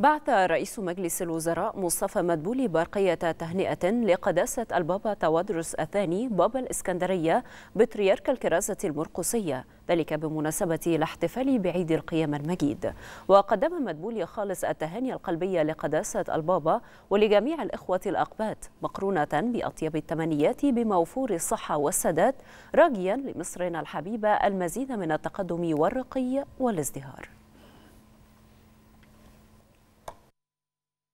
بعث رئيس مجلس الوزراء مصطفى مدبولي برقية تهنئة لقداسة البابا توادرس الثاني بابا الإسكندرية بطريرك الكرازة المرقسية ذلك بمناسبة الاحتفال بعيد القيامة المجيد وقدم مدبولي خالص التهاني القلبية لقداسة البابا ولجميع الإخوة الأقبات مقرونة بأطيب التمنيات بموفور الصحة والسداد راجيا لمصرنا الحبيبة المزيد من التقدم والرقي والازدهار